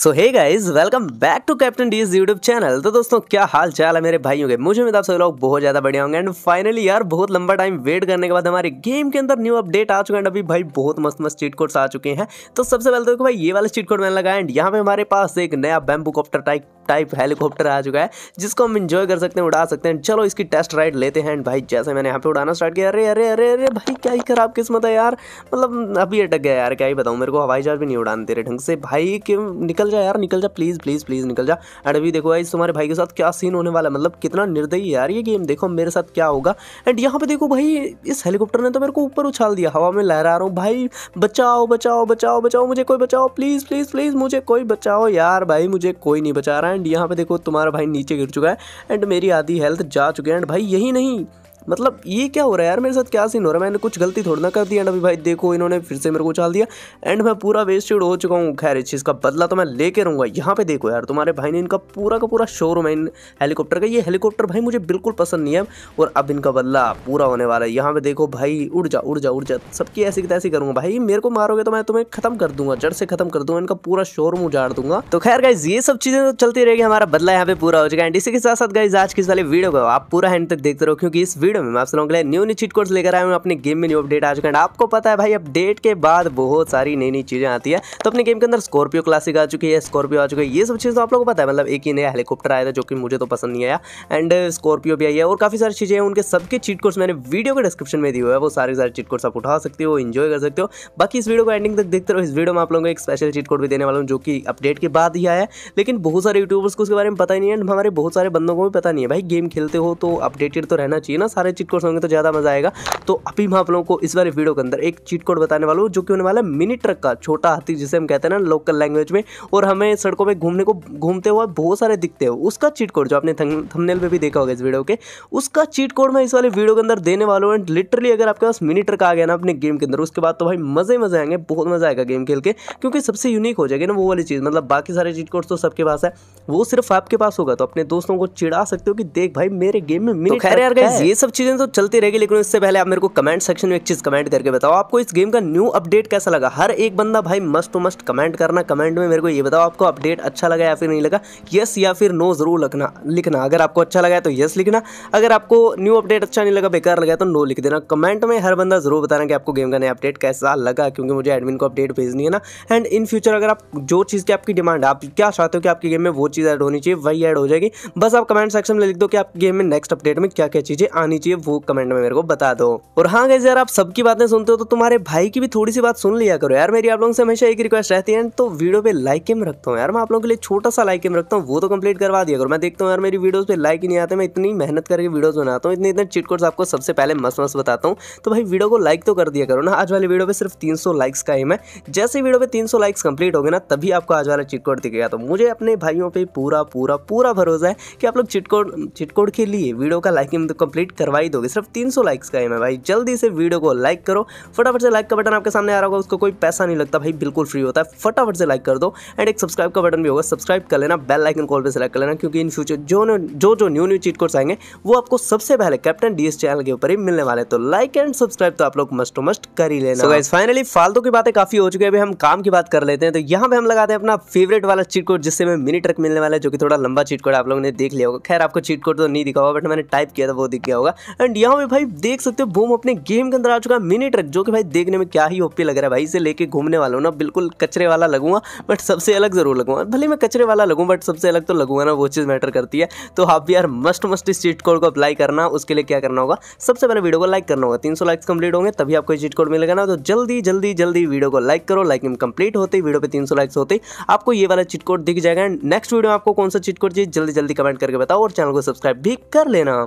so hey guys welcome back to Captain D's YouTube channel तो दोस्तों क्या हाल चाल है मेरे भाइयों के मुझे उम्मीद आप सभी लोग बहुत ज़्यादा बढ़िया होंगे एंड फाइनली यार बहुत लंबा टाइम वेट करने के बाद हमारे गेम के अंदर न्यू अपडेट आ चुका है एंड अभी भाई बहुत मस्त मस्त चीट कोड्स आ चुके हैं तो सबसे पहले तो देखो भाई ये वाला चीट कोड मैंने लगाया एंड यहाँ पे हमारे पास एक नया bamboo copter type type helicopter आ चुका है जिसको हम इंजॉय कर सकते हैं उड़ा सकते हैं चलो इसकी टेस्ट राइड लेते हैं एंड भाई जैसे मैंने यहाँ पे उड़ाना स्टार्ट किया अरे अरे अरे अरे भाई क्या ही खराब किस्मत है यार मतलब अभी अटक गया यार क्या ही बताऊँ मेरे को हवाई जहाज भी नहीं उड़ान दे रहे ढंग से भाई क्यों निकल जा यार निकल जा प्लीज़ प्लीज़ प्लीज़ निकल जा एंड अभी देखो भाई तुम्हारे भाई के साथ क्या सीन होने वाला है मतलब कितना निर्दयी यार ये गेम देखो मेरे साथ क्या होगा एंड यहाँ पर देखो भाई इस हेलीकॉप्टर ने तो मेरे को ऊपर उछाल दिया हवा में लहरा रहा हूँ भाई बचाओ बचाओ बचाओ बचाओ मुझे कोई बचाओ प्लीज़ प्लीज़ प्लीज़ मुझे कोई बचाओ यार भाई मुझे कोई नहीं बचा रहा एंड यहाँ पे देखो तुम्हारा भाई नीचे गिर चुका है एंड मेरी आधी हेल्थ जा चुकी है एंड भाई यही नहीं मतलब ये क्या हो रहा है यार मेरे साथ क्या सीन हो रहा है मैंने कुछ गलती थोड़ी ना कर दी एंड अभी भाई देखो इन्होंने फिर से मेरे को उछाल दिया एंड मैं पूरा वेस्टेड हो चुका हूँ खैर इस चीज़ का बदला तो मैं लेके रहूँगा यहाँ पे देखो यार तुम्हारे भाई ने इनका पूरा का पूरा शोरूम है इन हेलीकॉप्टर का ये हेलीकॉप्टर भाई मुझे बिल्कुल पसंद नहीं है और अब इनका बदला पूरा होने वाला है यहाँ पे देखो भाई उड़ जा उड़ जा उड़ जा सबकी ऐसी की तैसी करूँगा भाई मेरे को मारोगे तो मैं तुम्हें खत्म कर दूंगा जड़ से खत्म कर दूंगा इनका पूरा शोरूम उजाड़ दूंगा तो खैर गाइज ये सब चीज़ें तो चलती रहेगी हमारा बदला यहाँ पे पूरा हो चुका है एंड इसी के साथ साथ गाइज आज की इस वाले वीडियो को आप पूरा हैंड तक देखते रहो क्योंकि इस वीडियो वीडियो में मैं आप लोगों के लिए न्यू न्यू चीट कोड्स लेकर आया हूँ अपने गेम में न्यू अपडेट आ चुका है आपको पता है भाई अपडेट के बाद बहुत सारी नई नई चीज़ें आती है तो अपने गेम के अंदर स्कॉर्पियो क्लासिक आ चुकी है स्कॉर्पियो आ चुकी है ये सब चीज़ तो आप लोगों को पता है मतलब एक ही नया हेलीकॉप्टर आया था जो कि मुझे तो पसंद नहीं आया एंड स्कॉर्पियो uh, भी आई है और काफ़ी सारी चीज़ें हैं उनके सबके चीट कोड्स मैंने वीडियो के डिस्क्रिप्शन में दिए हुए है वो सारे सारे चीट कोड्स आप उठा सकते हो इन्जॉय कर सकते हो बाकी इस वीडियो को एंडिंग तक देखते रहो इस वीडियो में आप लोगों को एक स्पेशल चीट कोड भी देने वाला हूँ जो कि अपडेट के बाद ही आया है लेकिन बहुत सारे यूट्यूबर्स को उसके बारे में पता ही नहीं है हमारे बहुत सारे बंदों को भी पता नहीं है भाई गेम खेलते हो तो अपडेटेड तो रहना चाहिए ना सारे चीट कोड्स होंगे तो ज़्यादा मज़ा आएगा तो अभी मैं आप लोगों को इस बार वीडियो के अंदर एक चीट कोड बताने वाला हूँ जो कि होने वाला है मिनी ट्रक का छोटा हाथी जिसे हम कहते हैं ना लोकल लैंग्वेज में और हमें सड़कों में घूमने को घूमते हुए बहुत सारे दिखते हो उसका चीट कोड जो आपने थमनेल में भी देखा होगा इस वीडियो के उसका चीट कोड मैं इस वाले वीडियो के अंदर देने वाला हूँ एंड लिटरली अगर आपके पास मिनी ट्रक आ गया ना अपने गेम के अंदर उसके बाद तो भाई मज़े मज़े आएंगे बहुत मज़ा आएगा गेम खेल के क्योंकि सबसे यूनिक हो जाएगी ना वो वाली चीज़ मतलब बाकी सारे चीट कोड्स तो सबके पास है वो सिर्फ आपके पास होगा तो अपने दोस्तों को चिड़ा सकते हो कि देख भाई मेरे गेम में मिनी तो खैर यार ये सब चीज़ें तो चलती रहेगी लेकिन इससे पहले आप मेरे को कमेंट सेक्शन में एक चीज़ कमेंट करके बताओ आपको इस गेम का न्यू अपडेट कैसा लगा हर एक बंदा भाई मस्ट टू मस्ट कमेंट करना कमेंट में मेरे को ये बताओ आपको अपडेट अच्छा लगा या फिर नहीं लगा येस या फिर नो ज़रूर लिखना लिखना अगर आपको अच्छा लगा तो येस लिखना अगर आपको न्यू अपडेट अच्छा नहीं लगा बेकार लगा तो नो लिख देना कमेंट में हर बंदा ज़रूर बताना कि आपको गेम का नया अपडेट कैसा लगा क्योंकि मुझे एडमिन को अपडेट भेजनी है ना एंड इन फ्यूचर अगर आप जो चीज़ की आपकी डिमांड आप क्या चाहते हो कि आपकी गेम में वो चीज़ ऐड होनी चाहिए वही ऐड हो जाएगी बस आप कमेंट सेक्शन में लिख दो कि आपकी गेम में नेक्स्ट अपडेट में क्या क्या चीज़ें आनी चाहिए वो कमेंट में मेरे को बता दो और हाँ गैस यार आप सबकी बातें सुनते हो तो तुम्हारे भाई की भी थोड़ी सी बात सुन लिया करो यार मेरी आप लोगों से हमेशा एक रिक्वेस्ट रहती है तो वीडियो पे लाइक एम रखता हूँ यार मैं आप लोगों के लिए छोटा सा लाइक एम रखता हूँ वो तो कंप्लीट करवा दिया करो मैं देखता हूँ यार मेरी वीडियो पे लाइक ही नहीं आते मैं इतनी मेहनत करके वीडियो बनाता हूँ इतने इतने चिटकोट्स आपको सबसे पहले मस्त मस्त बताता हूँ तो भाई वीडियो को लाइक तो कर दिया करो ना आज वाले वीडियो पे सिर्फ 300 लाइक्स का ही है जैसे वीडियो पे 300 लाइक्स कंप्लीट हो गए ना तभी आपको आज वाला चिटकोट दिखेगा तो मुझे अपने भाइयों पर पूरा पूरा पूरा भरोसा है कि आप लोग चिटकोट चिटकोट के लिए वीडियो का लाइक कंप्लीट तो करवा करवाई दोगे सिर्फ तीन लाइक्स का एम है भाई जल्दी से वीडियो को लाइक करो फटाफट से लाइक का बटन आपके सामने आ रहा होगा उसको कोई पैसा नहीं लगता भाई बिल्कुल फ्री होता है फटाफट से लाइक कर दो एंड एक सब्सक्राइब का बटन भी होगा सब्सक्राइब कर लेना बेल लाइकन कॉल पर सेलेक्ट कर लेना क्योंकि इन फ्यूचर जो जो जो न्यू न्यू चीट कोड्स आएंगे वो आपको सबसे पहले कैप्टन डी चैनल के ऊपर ही मिलने वाले तो लाइक एंड सब्सक्राइब तो आप लोग मस्ट टू मस्ट कर ही लेना फाइनली फालतू की बातें काफी हो चुकी है अभी हम काम की बात कर लेते हैं तो यहाँ पे हम लगाते हैं अपना फेवरेट वाला चीट कोड जिससे हमें मिनी ट्रक मिलने वाला है जो कि थोड़ा लंबा चीट कोड आप लोगों ने देख लिया होगा खैर आपको चीट कोड तो नहीं दिखा होगा बट मैंने टाइप किया था वो दिख गया होगा एंड यहाँ पे भाई देख सकते हो बोम अपने गेम के अंदर आ चुका है मिनी ट्रक जो कि भाई देखने में क्या ही ओपी लग रहा है भाई इसे लेके घूमने वाला हूँ ना बिल्कुल कचरे वाला लगूंगा बट सबसे अलग जरूर लगूंगा भले मैं कचरे वाला लगूँ बट सबसे अलग तो लगूंगा ना वो चीज़ मैटर करती है तो आप भी यार मस्ट मस्ट इस चीट कोड को अप्लाई करना उसके लिए क्या करना होगा सबसे पहले वीडियो को लाइक करना होगा तीन लाइक्स कंप्लीट होंगे तभी आपको चीट कोड मिलेगा ना तो जल्दी जल्दी जल्दी वीडियो को लाइक करो लाइक कंप्लीट होते ही वीडियो पे तीन लाइक्स होते ही आपको ये वाला चिट कोड दिख जाएगा एंड नेक्स्ट वीडियो में आपको कौन सा चिट कोड चाहिए जल्दी जल्दी कमेंट करके बताओ और चैनल को सब्सक्राइब भी कर लेना